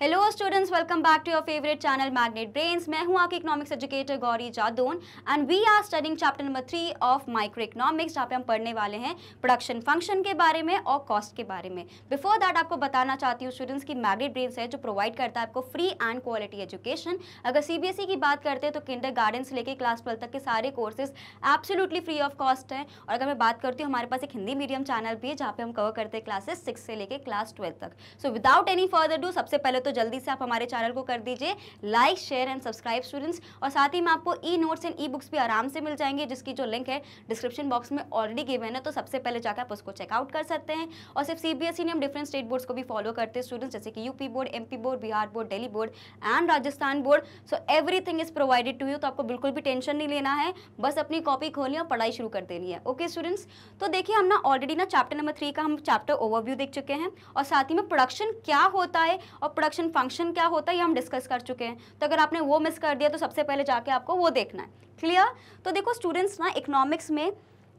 Hello students welcome back to your favourite channel Magnet Brains मैं हूं आपकी economics educator Gauri Jadon and we are studying chapter number three of microeconomics जहां पे हम पढ़ने वाले हैं प्रोडक्शन फंक्शन के बारे में और कॉस्ट के बारे में बिफोर दैट आपको बताना चाहती हूँ स्टूडेंट्स की मैग्नेट ब्रेन्स है जो प्रोवाइड करता है आपको फ्री एंड क्वालिटी एजुकेशन अगर सी e की बात करते हैं तो किंडर गार्डन से लेकर क्लास ट्वेल्व तक के सारे courses absolutely free of cost है और अगर मैं बात करती हूँ हमारे पास एक हिंदी मीडियम चैनल भी है जहाँ पे हम कवर करते हैं क्लासेस सिक्स से लेकर क्लास ट्वेल्व तक so without any further do सबसे पहले तो जल्दी से आप हमारे चैनल को कर दीजिए like share and subscribe students और साथ ही में आपको e notes and e books भी आराम से मिल जाएंगे जिसकी जो लिंक है डिस्क्रिप्शन बॉक्स में ऑलरेडी गिवन है तो सबसे पहले जाकर आप उसको चेकआउट कर सकते हैं और सिर्फ सी e ने हम डिफरेंट स्टेट बोर्ड्स को भी फॉलो करते हैं स्टूडेंट्स जैसे कि UP board M board Bihar board Delhi board and Rajasthan board so every is provided to you तो आपको बिल्कुल भी टेंशन नहीं लेना है बस अपनी कॉपी खोलनी और पढ़ाई शुरू कर देनी है ओके स्टूडेंट्स तो देखिए हम ना ऑलरेडी ना चैप्टर नंबर थ्री का हम चैप्टर ओवरव्यू देख चुके हैं और साथ ही में प्रोडक्शन क्या होता है और रिप्रोडक्शन फंक्शन क्या होता है ये हम डिस्कस कर चुके हैं तो अगर आपने वो मिस कर दिया तो सबसे पहले जाके आपको वो देखना है क्लियर तो देखो स्टूडेंट्स ना इकोनॉमिक्स में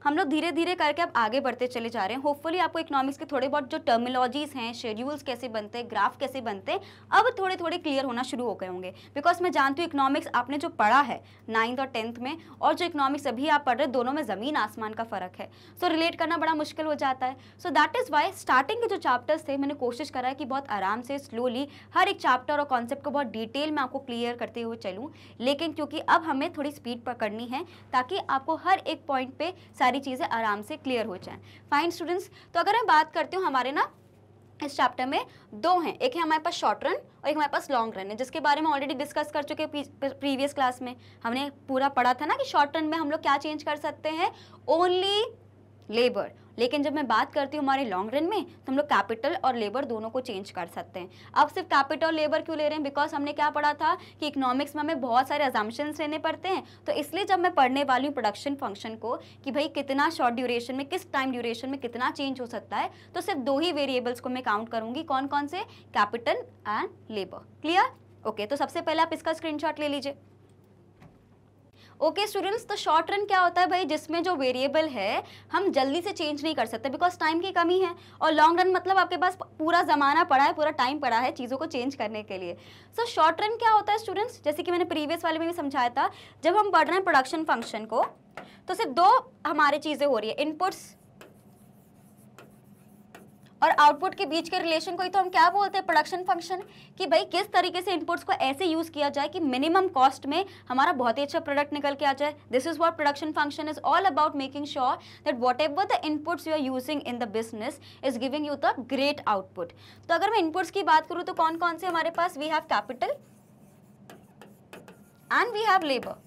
हम लोग धीरे धीरे करके अब आगे बढ़ते चले जा रहे हैं होपफुली आपको इकोनॉमिक्स के थोड़े बहुत जो टर्मिनोलॉजीज हैं शेड्यूल्स कैसे बनते हैं ग्राफ कैसे बनते हैं अब थोड़े थोड़े क्लियर होना शुरू हो गए होंगे बिकॉज मैं जानती हूँ इकोनॉमिक्स आपने जो पढ़ा है नाइन्थ और टेंथ में और जो इकोनॉमिक्स अभी आप पढ़ रहे दोनों में ज़मीन आसमान का फ़र्क है सो so, रिलेट करना बड़ा मुश्किल हो जाता है so that is why starting के जो चैप्टर्स थे मैंने कोशिश करा है कि बहुत आराम से स्लोली हर एक चैप्टर और कॉन्सेप्ट को बहुत डिटेल में आपको क्लियर करते हुए चलूँ लेकिन क्योंकि अब हमें थोड़ी स्पीड पकड़नी है ताकि आपको हर एक पॉइंट पे सारी सारी चीज़ें आराम से क्लियर हो जाएँ फाइन स्टूडेंट्स तो अगर मैं बात करती हूँ हमारे ना इस चैप्टर में दो हैं एक है हमारे पास शॉर्ट रन और एक हमारे पास लॉन्ग रन है जिसके बारे में ऑलरेडी डिस्कस कर चुके प्रीवियस क्लास में हमने पूरा पढ़ा था ना कि शॉर्ट रन में हम लोग क्या चेंज कर सकते हैं ओनली लेबर लेकिन जब मैं बात करती हूँ हमारे लॉन्ग रन में तो हम लोग कैपिटल और लेबर दोनों को चेंज कर सकते हैं अब सिर्फ कैपिटल और लेबर क्यों ले रहे हैं बिकॉज हमने क्या पढ़ा था कि इकोनॉमिक्स में हमें बहुत सारे एजाम्पन्स लेने पड़ते हैं तो इसलिए जब मैं पढ़ने वाली हूँ प्रोडक्शन फंक्शन को कि भाई कितना शॉर्ट ड्यूरेशन में किस टाइम ड्यूरेशन में कितना चेंज हो सकता है तो सिर्फ दो ही वेरिएबल्स को मैं काउंट करूँगी कौन कौन से capital and labour clear okay तो सबसे पहले आप इसका स्क्रीनशॉट ले लीजिए ओके स्टूडेंट्स तो शॉर्ट रन क्या होता है भाई जिसमें जो वेरिएबल है हम जल्दी से चेंज नहीं कर सकते बिकॉज टाइम की कमी है और लॉन्ग रन मतलब आपके पास पूरा ज़माना पड़ा है पूरा टाइम पड़ा है चीज़ों को चेंज करने के लिए सो शॉर्ट रन क्या होता है स्टूडेंट्स जैसे कि मैंने प्रीवियस वाले में भी समझाया था जब हम पढ़ रहे हैं प्रोडक्शन फंक्शन को तो सिर्फ दो हमारे चीज़ें हो रही है इनपुट्स और आउटपुट के बीच के रिलेशन को ही तो हम क्या बोलते हैं प्रोडक्शन फंक्शन कि भाई किस तरीके से इनपुट्स को ऐसे यूज़ किया जाए कि मिनिमम कॉस्ट में हमारा बहुत ही अच्छा प्रोडक्ट निकल के आ जाए this is what production function is all about making sure that whatever the inputs you are using in the business is giving you the great output तो अगर मैं इनपुट्स की बात करूँ तो कौन कौन से हमारे पास we have capital and we have labour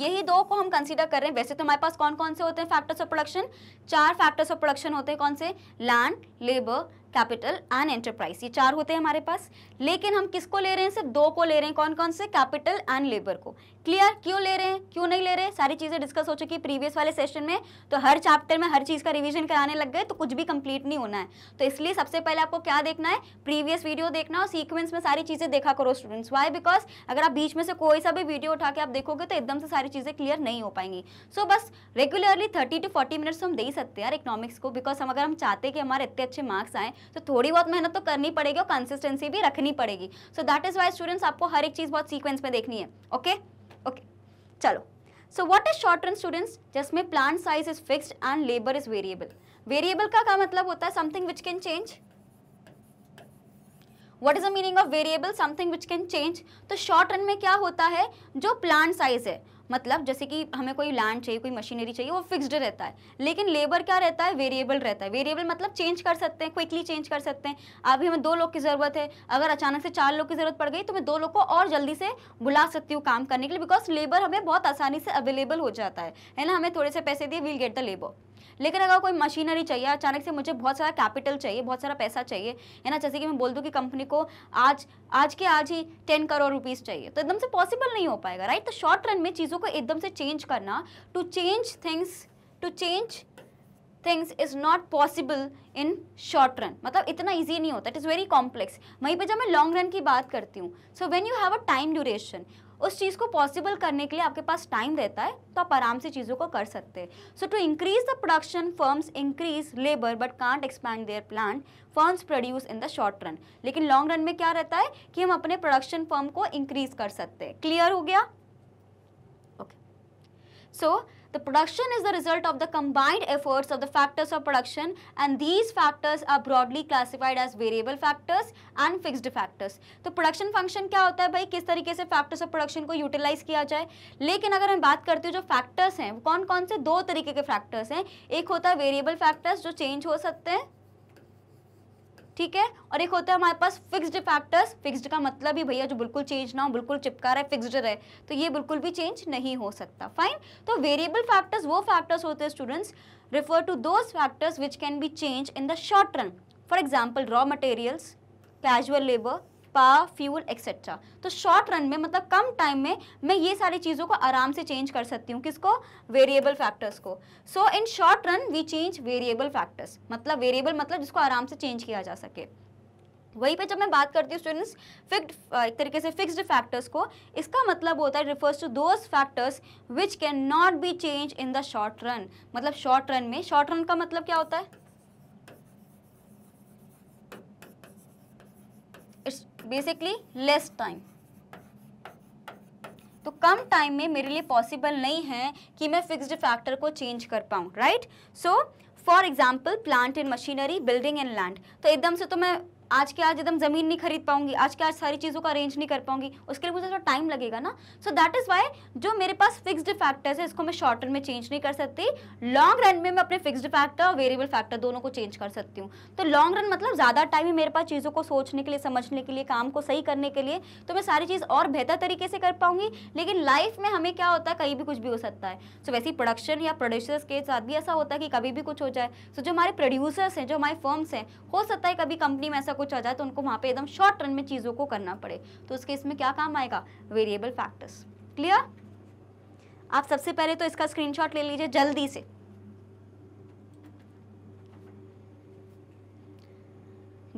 यही दो को हम कंसीडर कर रहे हैं वैसे तो हमारे पास कौन कौन से होते हैं फैक्टर्स ऑफ प्रोडक्शन चार फैक्टर्स ऑफ प्रोडक्शन होते हैं कौन से land labour capital and enterprise ये चार होते हैं हमारे पास लेकिन हम किसको ले रहे हैं सिर्फ दो को ले रहे हैं कौन कौन से कैपिटल एंड लेबर को क्लियर क्यों ले रहे हैं क्यों नहीं ले रहे हैं सारी चीज़ें डिस्कस हो चुकी है प्रीवियस वाले सेशन में तो हर चैप्टर में हर चीज़ का रिविजन कराने लग गए तो कुछ भी कंप्लीट नहीं होना है तो इसलिए सबसे पहले आपको क्या देखना है प्रीवियस वीडियो देखना और सीक्वेंस में सारी चीज़ें देखा करो स्टूडेंट्स वाई बिकॉज अगर आप बीच में से कोई सा भी वीडियो उठा के आप देखोगे तो एकदम से सारी चीज़ें क्लियर नहीं हो पाएंगी सो बस regularly thirty to forty minutes हम दे सकते हैं यार इकोनॉमिक्स को बिकॉज हम अगर हम चाहते कि हमारे इतने अच्छे मार्क्स आए तो थोड़ी बहुत मेहनत तो करनी पड़ेगी और कंसिस्टेंसी भी रखनी पड़ेगी so that is why students आपको हर एक चीज़ बहुत सीक्वेंस में देखनी है ओके ओके चलो so what is short run students जिसमें plant size is fixed and labour is variable variable का क्या मतलब होता है something which can change what is the meaning of variable something which can change तो short run में क्या होता है जो प्लांट साइज है मतलब जैसे कि हमें कोई लैंड चाहिए कोई मशीनरी चाहिए वो फिक्स्ड रहता है लेकिन लेबर क्या रहता है वेरिएबल रहता है वेरिएबल मतलब चेंज कर सकते हैं क्विकली चेंज कर सकते हैं अभी हमें दो लोग की ज़रूरत है अगर अचानक से चार लोग की ज़रूरत पड़ गई तो मैं दो लोग को और जल्दी से बुला सकती हूँ काम करने के लिए बिकॉज लेबर हमें बहुत आसानी से अवेलेबल हो जाता है है ना हमें थोड़े से पैसे दिए वील गेट द लेबर लेकिन अगर कोई मशीनरी चाहिए अचानक से मुझे बहुत सारा कैपिटल चाहिए बहुत सारा पैसा चाहिए है ना जैसे कि मैं बोल दूँ कि कंपनी को आज आज के आज ही टेन करोड़ रुपीज़ चाहिए तो एकदम से पॉसिबल नहीं हो पाएगा राइट तो शॉर्ट रन में चीज़ों को एकदम से चेंज करना to change things to change things is not possible in short run मतलब इतना ईजी नहीं होता इट इज़ वेरी कॉम्प्लेक्स वहीं पर जब मैं लॉन्ग रन की बात करती हूँ so when you have a time duration उस चीज़ को पॉसिबल करने के लिए आपके पास टाइम रहता है तो आप आराम से चीज़ों को कर सकते हैं so to increase the production firms increase labour but can't expand their plant firms produce in the short run लेकिन लॉन्ग रन में क्या रहता है कि हम अपने प्रोडक्शन फर्म को इंक्रीज कर सकते हैं क्लियर हो गया okay okay. So so, The production is the result of the combined efforts of the factors of production and these factors are broadly classified as variable factors and fixed factors. to production function kya hota hai bhai kis tarike se factors of production ko utilize kiya jaye lekin agar hum baat karte हैं jo factors hain वो kon कौन से दो तरीके के factors hain ek hota hai variable factors jo change ho sakte hain ठीक है और एक होता है हमारे पास फिक्स्ड फैक्टर्स फिक्स्ड का मतलब ही भैया जो बिल्कुल चेंज ना हो बिल्कुल चिपका रहा है फिक्स्ड रहे तो ये बिल्कुल भी चेंज नहीं हो सकता फाइन तो वेरिएबल फैक्टर्स वो फैक्टर्स होते हैं students refer to those factors which can be change in the short run for example raw materials casual labour power fuel etcetera तो शॉर्ट रन में मतलब कम टाइम में मैं ये सारी चीज़ों को आराम से चेंज कर सकती हूँ किसको वेरिएबल फैक्टर्स को so in short run we change variable factors मतलब वेरिएबल मतलब जिसको आराम से चेंज किया जा सके वहीं पे जब मैं बात करती हूँ स्टूडेंट्स फिक्ड एक तरीके से फिक्स्ड फैक्टर्स को इसका मतलब होता है refers to those factors which can not be change in the short run मतलब शॉर्ट रन में शॉर्ट रन का मतलब क्या होता है बेसिकली लेस टाइम तो कम टाइम में मेरे लिए पॉसिबल नहीं है कि मैं फिक्स्ड फैक्टर को चेंज कर पाऊँ right so for example plant and machinery building and land तो एकदम से तो मैं आज के आज एकदम ज़मीन नहीं खरीद पाऊंगी आज के आज सारी चीज़ों का अरेंज नहीं कर पाऊंगी उसके लिए मुझे थोड़ा टाइम लगेगा ना सो दैट इज़ वाई जो मेरे पास फिक्स्ड फैक्टर्स है इसको मैं शॉर्ट टर्म में चेंज नहीं कर सकती लॉन्ग रन में मैं अपने फिक्स्ड फैक्टर और वेरिएबल फैक्टर दोनों को चेंज कर सकती हूँ तो लॉन्ग रन मतलब ज़्यादा टाइम ही मेरे पास चीज़ों को सोचने के लिए समझने के लिए काम को सही करने के लिए तो मैं सारी चीज़ और बेहतर तरीके से कर पाऊंगी लेकिन लाइफ में हमें क्या होता है कहीं भी कुछ भी हो सकता है सो वैसी वैसे प्रोडक्शन या प्रोड्यूसर्स के साथ भी ऐसा होता है कि कभी भी कुछ हो जाए सो जो हमारे प्रोड्यूसर्स हैं जो हमारे फर्म्स हैं हो सकता है कभी कंपनी में ऐसा कुछ आ जाए तो उनको वहाँ पे एकदम शॉर्ट रन में चीज़ों को करना पड़े तो उस केस में क्या काम आएगा वेरिएबल फैक्टर्स क्लियर आप सबसे पहले तो इसका स्क्रीन ले लीजिए जल्दी से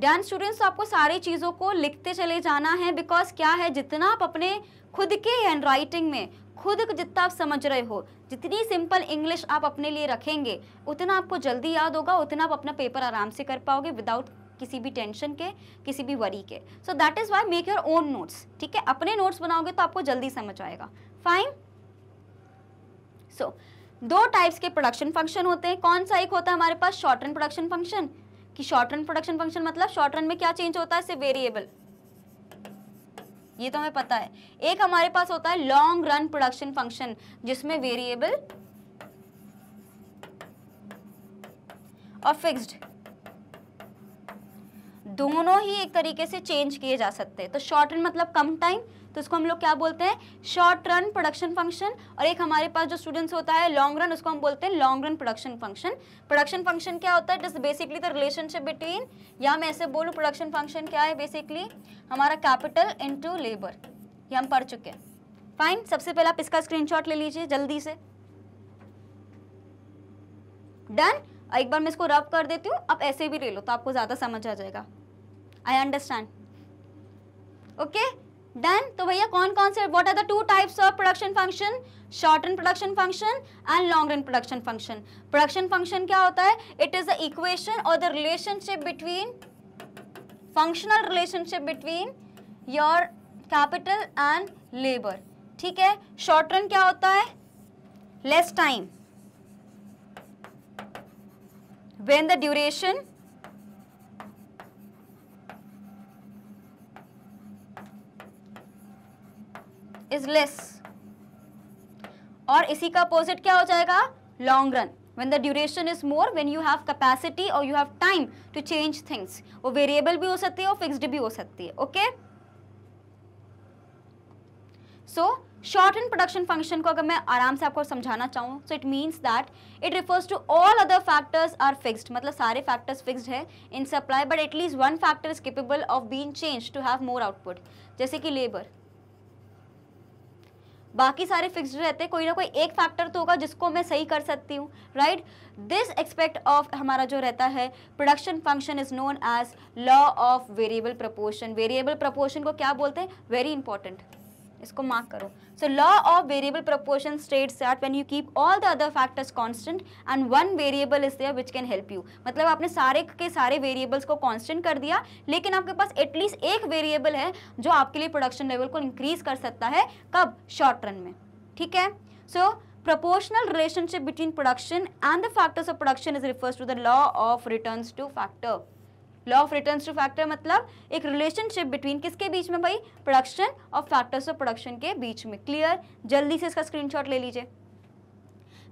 डांस स्टूडेंट्स आपको सारी चीज़ों को लिखते चले जाना है बिकॉज क्या है जितना आप अपने खुद के हैंड राइटिंग में खुद जितना आप समझ रहे हो जितनी सिंपल इंग्लिश आप अपने लिए रखेंगे उतना आपको जल्दी याद होगा उतना आप अपना पेपर आराम से कर पाओगे विदाउट किसी भी टेंशन के किसी भी वरी के so that is why make your own notes ठीक है अपने नोट्स बनाओगे तो आपको जल्दी समझ आएगा फाइन सो so, दो टाइप्स के प्रोडक्शन फंक्शन होते हैं कौन सा एक होता है हमारे पास शॉर्ट रन प्रोडक्शन फंक्शन कि शॉर्ट रन प्रोडक्शन फंक्शन मतलब शॉर्ट रन में क्या चेंज होता है सिर्फ वेरिएबल ये तो हमें पता है एक हमारे पास होता है लॉन्ग रन प्रोडक्शन फंक्शन जिसमें वेरिएबल और फिक्स्ड दोनों ही एक तरीके से चेंज किए जा सकते हैं तो शॉर्ट रन मतलब कम टाइम तो इसको हम लोग क्या बोलते हैं शॉर्ट रन प्रोडक्शन फंक्शन और एक हमारे पास जो स्टूडेंट्स होता है लॉन्ग रन उसको हम बोलते हैं long run production function production function क्या होता है just basically the relationship between या मैं ऐसे बोलूँ प्रोडक्शन फंक्शन क्या है बेसिकली हमारा कैपिटल टू लेबर ये हम पढ़ चुके हैं फाइन सबसे पहले आप इसका शॉट ले लीजिए जल्दी से डन एक बार मैं इसको रब कर देती हूँ आप ऐसे भी ले लो तो आपको ज़्यादा समझ आ जाएगा आई अंडरस्टैंड ओके डन तो भैया कौन कौन से what are the two types of production function short run production function and long run production function production function क्या होता है इट इज द इक्वेशन और the relationship between functional relationship between your capital and labour ठीक है short run क्या होता है less time when the duration is less और इसी का अपोजिट क्या हो जाएगा long run when the duration is more when you have capacity और you have time to change things वो वेरिएबल भी हो सकती है और फिक्सड भी हो सकती है okay so short and production function को अगर मैं आराम से आपको समझाना चाहूँ so it means that it refers to all other factors are fixed मतलब सारे फैक्टर्स फिक्सड है in supply but at least one factor is capable of been change to have more output जैसे कि लेबर बाकी सारे फिक्स्ड रहते हैं कोई ना कोई एक फैक्टर तो होगा जिसको मैं सही कर सकती हूँ राइट दिस एक्सपेक्ट ऑफ हमारा जो रहता है production function is known as law of variable proportion variable proportion को क्या बोलते हैं वेरी इंपॉर्टेंट इसको मार्क करो so law of variable proportion states that when you keep all the other factors constant and one variable is there which can help you मतलब आपने सारे के सारे वेरिएबल्स को कॉन्स्टेंट कर दिया लेकिन आपके पास एटलीस्ट एक वेरिएबल है जो आपके लिए प्रोडक्शन लेवल को इंक्रीज कर सकता है कब शॉर्ट रन में ठीक है so proportional relationship between production and the factors of production is refers to the law of return to factor law of return to factor मतलब एक रिलेशनशिप बिटवीन किसके बीच में भाई प्रोडक्शन और फैक्टर्स ऑफ प्रोडक्शन के बीच में क्लियर जल्दी से इसका स्क्रीनशॉट ले लीजिए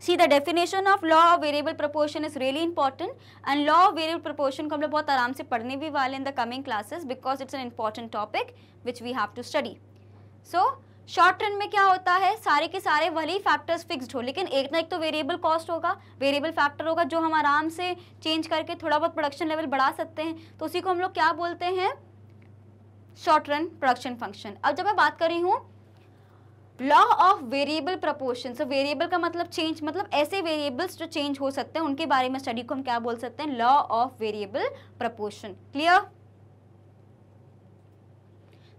see the definition of law of variable proportion is really important and law of variable proportion को हम लोग बहुत आराम से पढ़ने भी वाले in the coming classes because it's an important topic which we have to study so short term में क्या होता है सारे के सारे वही फैक्टर्स फिक्स्ड हो लेकिन एक ना एक तो वेरिएबल कॉस्ट होगा वेरिएबल फैक्टर होगा जो हम आराम से चेंज करके थोड़ा बहुत प्रोडक्शन लेवल बढ़ा सकते हैं तो उसी को हम लोग क्या बोलते हैं शॉर्ट रन प्रोडक्शन फंक्शन अब जब मैं बात कर रही हूँ law of variable proportion so variable का मतलब चेंज मतलब ऐसे वेरिएबल्स जो चेंज हो सकते हैं उनके बारे में स्टडी को हम क्या बोल सकते हैं law of variable proportion clear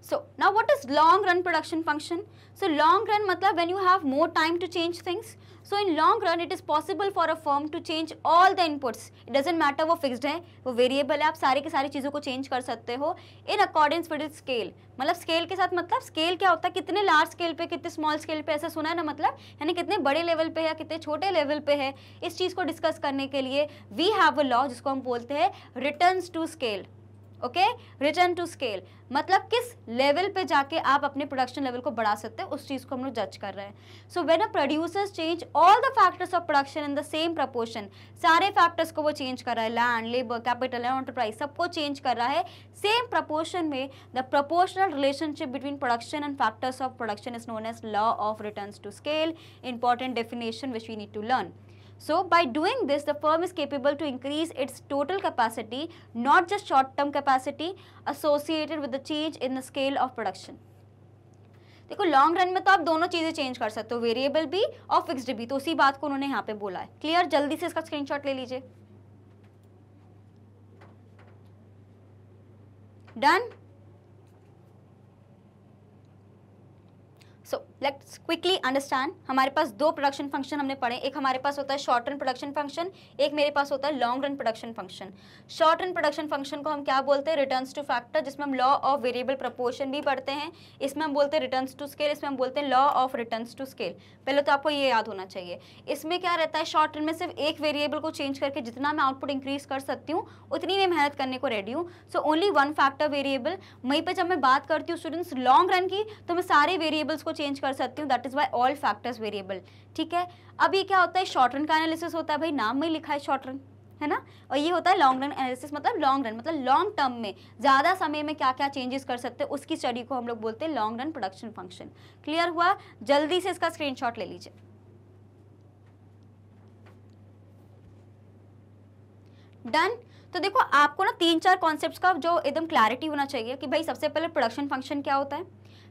So now what is long run production function? So long run matlab when you have more time to change things. So in long run it is possible for a firm to change all the inputs. It doesn't matter wo fixed hai wo variable hai aap sare ke sare cheezon ko change kar sakte ho in accordance with its scale. matlab scale ke sath matlab scale kya hota hai kitne large scale pe kitne small scale pe aisa suna hai na matlab yani kitne bade level pe hai ya kitne chote level pe hai is cheez ko discuss karne ke liye we have a law jisko hum bolte हैं returns to scale. Okay return to scale मतलब किस level पे जाके आप अपने production level को बढ़ा सकते हो उस चीज़ को हम लोग जज कर रहे हैं so when a producers change all the factors of production in the same proportion सारे फैक्टर्स को वो चेंज कर रहा है land labour capital and enterprise सबको चेंज कर रहा है सेम प्रपोर्शन में the proportional relationship between production and factors of production is known as law of return to scale important definition which we need to learn So by doing this, the firm is capable to increase its total capacity, not just short-term capacity associated with the change in the scale of production. देखो long run में तो आप दोनों चीज़ें change कर सकते हो variable भी और फिक्स्ड भी तो उसी बात को उन्होंने यहां पे बोला है क्लियर जल्दी से इसका स्क्रीनशॉट ले लीजिए done so let's quickly understand हमारे पास दो प्रोडक्शन फंक्शन हमने पढ़े एक हमारे पास होता है शॉर्ट रन प्रोडक्शन फंक्शन एक मेरे पास होता है long run production function short run production function को हम क्या बोलते हैं रिटर्न्स टू फैक्टर जिसमें हम लॉ ऑफ वेरिएबल प्रपोर्शन भी पढ़ते हैं इसमें हम बोलते हैं रिटर्न्स टू स्केल इसमें हम बोलते हैं law of returns to scale पहले तो आपको ये याद होना चाहिए इसमें क्या रहता है शॉर्ट रन में सिर्फ एक वेरिएबल को चेंज करके जितना मैं आउटपुट इंक्रीज कर सकती हूँ उतनी मैं मेहनत करने को रेडी हूँ so only one factor variable वहीं पर जब मैं बात करती हूँ स्टूडेंट्स लॉन्ग रन की तो मैं सारे वेरिएबल्स को चेंज कर कर सकती हूँ that is why all factors variable ठीक है अब ये क्या होता है शॉर्ट रन का एनालिसिस होता है भाई नाम में ही लिखा है शॉर्ट रन है ना और ये होता है लॉन्ग रन एनालिसिस मतलब लॉन्ग रन मतलब लॉन्ग टर्म में ज़्यादा समय में क्या क्या चेंजेस कर सकते हैं उसकी स्टडी को हम लोग बोलते हैं long run production function clear हुआ जल्दी से इसका स्क्रीन ले लीजिए डन तो देखो आपको ना तीन चार कॉन्सेप्ट्स का जो एकदम क्लैरिटी होना चाहिए कि भाई सबसे पहले प्रोडक्शन फंक्शन क्या होता है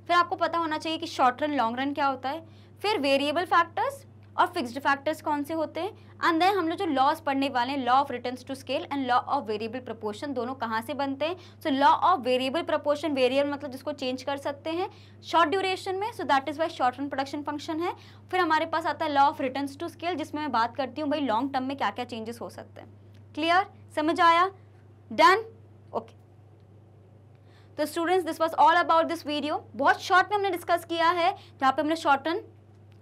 फिर आपको पता होना चाहिए कि शॉर्ट रन लॉन्ग रन क्या होता है फिर वेरिएबल फैक्टर्स और फिक्स्ड फैक्टर्स कौन से होते हैं एंड देन हम लोग जो लॉस पढ़ने वाले हैं law of return to scale and law of variable proportion दोनों कहाँ से बनते हैं so law of variable proportion variable मतलब जिसको चेंज कर सकते हैं शॉर्ट ड्यूरेशन में so that is why short run production function है फिर हमारे पास आता है law of return to scale जिसमें मैं बात करती हूँ भाई लॉन्ग टर्म में क्या क्या चेंजेस हो सकते हैं क्लियर समझ आया डन ओके तो students this was all about this video बहुत शॉर्ट में हमने डिस्कस किया है जहाँ पे हमने शॉर्ट रन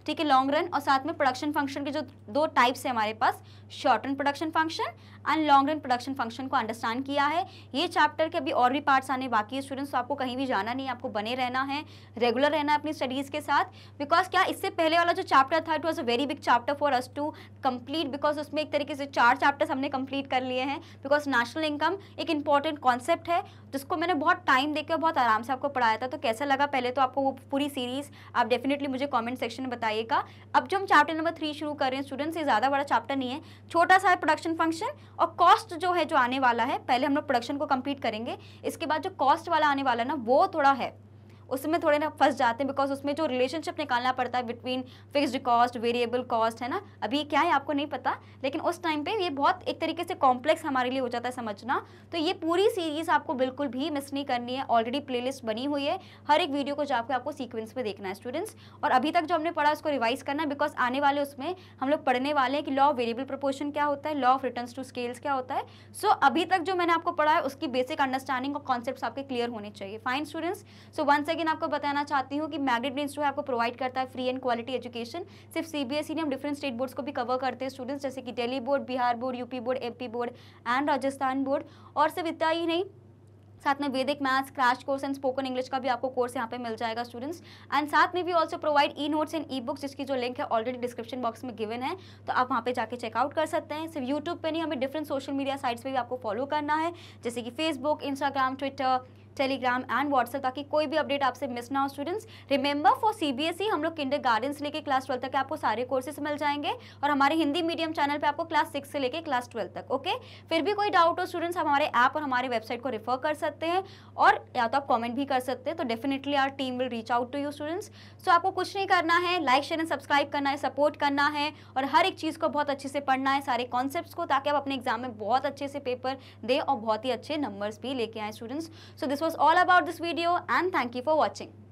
ठीक है लॉन्ग रन और साथ में प्रोडक्शन फंक्शन के जो दो टाइप्स है हमारे पास short run production function and long run production function को अंडरस्टैंड किया है ये चैप्टर के अभी और भी पार्ट्स आने बाकी है स्टूडेंट्स तो आपको कहीं भी जाना नहीं आपको बने रहना है रेगुलर रहना अपनी स्टडीज़ के साथ बिकॉज क्या इससे पहले वाला जो चैप्टर था it was a very big chapter for us to complete because उसमें एक तरीके से चार चैप्टर्स हमने कंप्लीट कर लिए हैं बिकॉज नेशनल इनकम एक इंपॉर्टेंट कॉन्सेप्ट है जिसको मैंने बहुत टाइम देकर बहुत आराम से आपको पढ़ाया था तो कैसा लगा पहले तो आपको वो पूरी सीरीज़ आप डेफिनेटली मुझे कमेंट सेक्शन में बताइएगा अब जो हम चैप्टर नंबर थ्री शुरू कर रहे हैं स्टूडेंट्स ये ज़्यादा बड़ा चैप्टर नहीं है छोटा सा है प्रोडक्शन फंक्शन और कॉस्ट जो है जो आने वाला है पहले हम लोग प्रोडक्शन को कंप्लीट करेंगे इसके बाद जो कॉस्ट वाला आने वाला है ना वो थोड़ा है उसमें थोड़े ना फंस जाते हैं बिकॉज उसमें जो रिलेशनशिप निकालना पड़ता है between fixed cost variable cost है ना अभी क्या है आपको नहीं पता लेकिन उस टाइम पे ये बहुत एक तरीके से कॉम्प्लेक्स हमारे लिए हो जाता है समझना तो ये पूरी सीरीज़ आपको बिल्कुल भी मिस नहीं करनी है ऑलरेडी प्लेलिस्ट बनी हुई है हर एक वीडियो को जाकर आपको सीक्वेंस में देखना है स्टूडेंट्स और अभी तक जो हमने पढ़ा उसको रिवाइज करना बिकॉज आने वाले उसमें हम लोग पढ़ने वाले हैं कि लॉ ऑफ वेरिएबल प्रपोर्शन क्या होता है law of return to scales क्या होता है सो अभी तक जो मैंने आपको पढ़ा है उसकी बेसिक अंडरस्टैंडिंग और कॉन्सेप्ट आपके क्लियर होने चाहिए फाइन स्टूडेंट्स सो वन लेकिन आपको बताना चाहती हूँ कि मैग्नेट ब्रेन जो है आपको प्रोवाइड करता है फ्री एंड क्वालिटी एजुकेशन सिर्फ सी बी एस ई ने हम डिफरेंट स्टेट बोर्ड्स को भी कवर करते हैं स्टूडेंट्स जैसे कि Delhi board Bihar board UP board P board and Rajasthan board और सिर्फ इतना ही नहीं साथ में वैदिक maths crash course and spoken English का भी आपको कोर्स यहाँ पे मिल जाएगा स्टूडेंट्स एंड साथ में भी also provide e notes and e books जिसकी जो लिंक है ऑलरेडी डिस्क्रिप्शन बॉक्स में गिवन है तो आप वहाँ पे जाके चेकआउट कर सकते हैं सिर्फ यूट्यूब पे नहीं हमें डिफरेंट सोशल मीडिया साइट्स पर भी आपको फॉलो करना है जैसे कि Facebook Instagram Twitter Telegram and WhatsApp ताकि कोई भी अपडेट आपसे मिस ना हो स्टूडेंट्स रिमेंबर फॉर सीबीएसई हम लोग किंडर गार्डन से लेकर क्लास ट्वेल्थ तक आपको सारे कोर्सेस मिल जाएंगे और हमारे हिंदी मीडियम चैनल पर आपको क्लास सिक्स से लेकर क्लास ट्वेल्व तक ओके फिर भी कोई डाउट हो स्टूडेंट्स हमारे ऐप और हमारे वेबसाइट को रिफर कर सकते हैं और या तो आप कॉमेंट भी कर सकते हैं तो definitely our team will reach out to you students so आपको कुछ नहीं करना है लाइक शेयर एंड सब्सक्राइब करना है सपोर्ट करना है और हर एक चीज़ को बहुत अच्छे से पढ़ना है सारे कॉन्सेप्ट को ताकि आप अपने एग्जाम में बहुत अच्छे से पेपर दें और बहुत ही अच्छे नंबर्स भी लेके आए students so this was all about this video and thank you for watching.